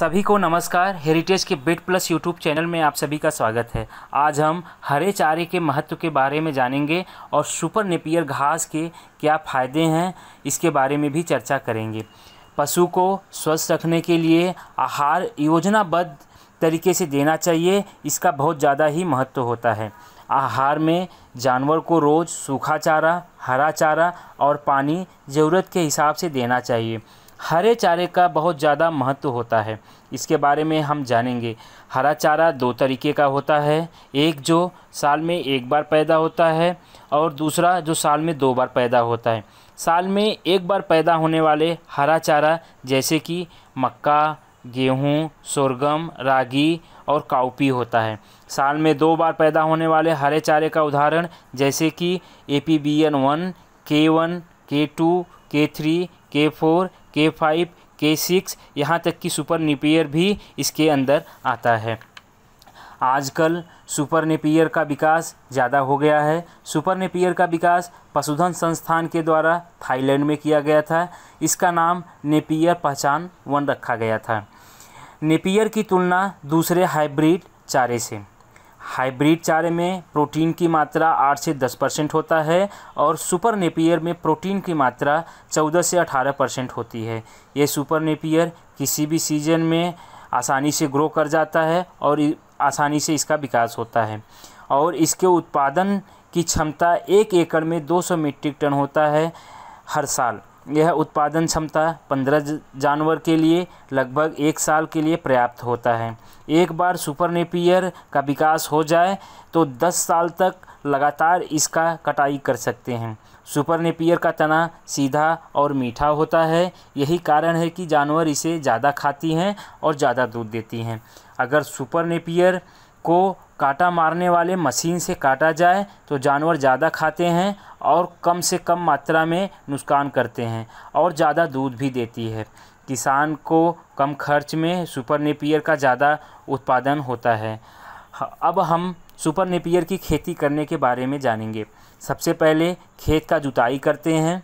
सभी को नमस्कार हेरिटेज के बिट प्लस यूट्यूब चैनल में आप सभी का स्वागत है आज हम हरे चारे के महत्व के बारे में जानेंगे और सुपर नेपियर घास के क्या फ़ायदे हैं इसके बारे में भी चर्चा करेंगे पशु को स्वस्थ रखने के लिए आहार योजनाबद्ध तरीके से देना चाहिए इसका बहुत ज़्यादा ही महत्व होता है आहार में जानवर को रोज़ सूखा चारा हरा चारा और पानी ज़रूरत के हिसाब से देना चाहिए हरे चारे का बहुत ज़्यादा महत्व होता है इसके बारे में हम जानेंगे हरा चारा दो तरीके का होता है एक जो साल में एक बार पैदा होता है और दूसरा जो साल में दो बार पैदा होता है साल में एक बार पैदा होने वाले हरा चारा जैसे कि मक्का गेहूँ सोरगम रागी और काउपी होता है साल में दो बार पैदा होने वाले हरे चारे का उदाहरण जैसे कि A P B N one K one K two K three K four K five K six यहाँ तक कि सुपर निपियर भी इसके अंदर आता है आजकल सुपर नेपियर का विकास ज़्यादा हो गया है सुपर नेपियर का विकास पशुधन संस्थान के द्वारा थाईलैंड में किया गया था इसका नाम नेपियर पहचान वन रखा गया था नेपियर की तुलना दूसरे हाइब्रिड चारे से हाइब्रिड चारे में प्रोटीन की मात्रा 8 से 10 परसेंट होता है और सुपर नेपियर में प्रोटीन की मात्रा 14 से 18 परसेंट होती है ये सुपर नेपियर किसी भी सीजन में आसानी से ग्रो कर जाता है और आसानी से इसका विकास होता है और इसके उत्पादन की क्षमता एक एकड़ में 200 मीट्रिक टन होता है हर साल यह उत्पादन क्षमता पंद्रह जानवर के लिए लगभग एक साल के लिए पर्याप्त होता है एक बार सुपर नेपियर का विकास हो जाए तो दस साल तक लगातार इसका कटाई कर सकते हैं सुपर नेपियर का तना सीधा और मीठा होता है यही कारण है कि जानवर इसे ज़्यादा खाती हैं और ज़्यादा दूध देती हैं अगर सुपर नेपियर को काटा मारने वाले मशीन से काटा जाए तो जानवर ज़्यादा खाते हैं और कम से कम मात्रा में नुकसान करते हैं और ज़्यादा दूध भी देती है किसान को कम खर्च में सुपर नेपियर का ज़्यादा उत्पादन होता है अब हम सुपर नेपियर की खेती करने के बारे में जानेंगे सबसे पहले खेत का जुताई करते हैं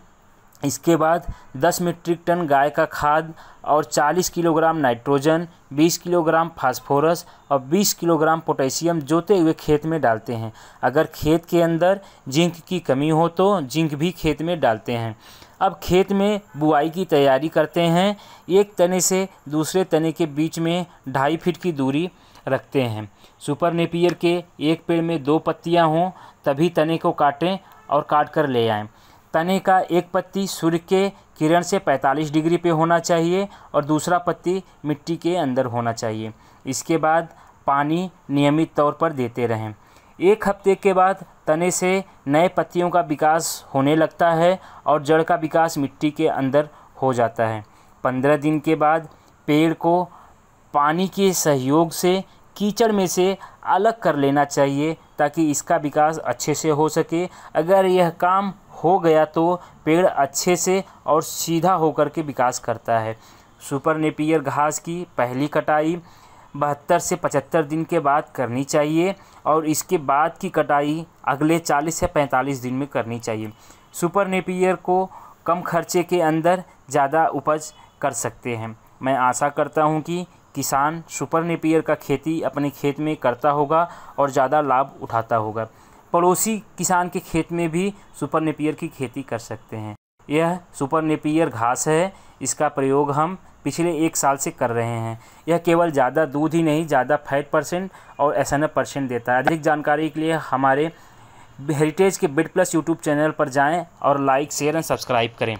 इसके बाद 10 मीट्रिक टन गाय का खाद और 40 किलोग्राम नाइट्रोजन 20 किलोग्राम फास्फोरस और 20 किलोग्राम पोटेशियम जोते हुए खेत में डालते हैं अगर खेत के अंदर जिंक की कमी हो तो जिंक भी खेत में डालते हैं अब खेत में बुआई की तैयारी करते हैं एक तने से दूसरे तने के बीच में ढाई फिट की दूरी रखते हैं सुपर नेपियर के एक पेड़ में दो पत्तियाँ हों तभी तने को काटें और काट कर ले आएँ तने का एक पत्ती सूर्य के किरण से 45 डिग्री पे होना चाहिए और दूसरा पत्ती मिट्टी के अंदर होना चाहिए इसके बाद पानी नियमित तौर पर देते रहें एक हफ्ते के बाद तने से नए पत्तियों का विकास होने लगता है और जड़ का विकास मिट्टी के अंदर हो जाता है पंद्रह दिन के बाद पेड़ को पानी के सहयोग से कीचड़ में से अलग कर लेना चाहिए ताकि इसका विकास अच्छे से हो सके अगर यह काम हो गया तो पेड़ अच्छे से और सीधा होकर के विकास करता है सुपर नेपियर घास की पहली कटाई बहत्तर से पचहत्तर दिन के बाद करनी चाहिए और इसके बाद की कटाई अगले चालीस से पैंतालीस दिन में करनी चाहिए सुपर नेपियर को कम खर्चे के अंदर ज़्यादा उपज कर सकते हैं मैं आशा करता हूँ कि किसान सुपर नेपियर का खेती अपने खेत में करता होगा और ज़्यादा लाभ उठाता होगा पड़ोसी किसान के खेत में भी सुपर नेपियर की खेती कर सकते हैं यह सुपर नेपियर घास है इसका प्रयोग हम पिछले एक साल से कर रहे हैं यह केवल ज़्यादा दूध ही नहीं ज़्यादा फैट परसेंट और एसएनएफ परसेंट देता है अधिक जानकारी के लिए हमारे हेरिटेज के बिड प्लस यूट्यूब चैनल पर जाएं और लाइक शेयर एंड सब्सक्राइब करें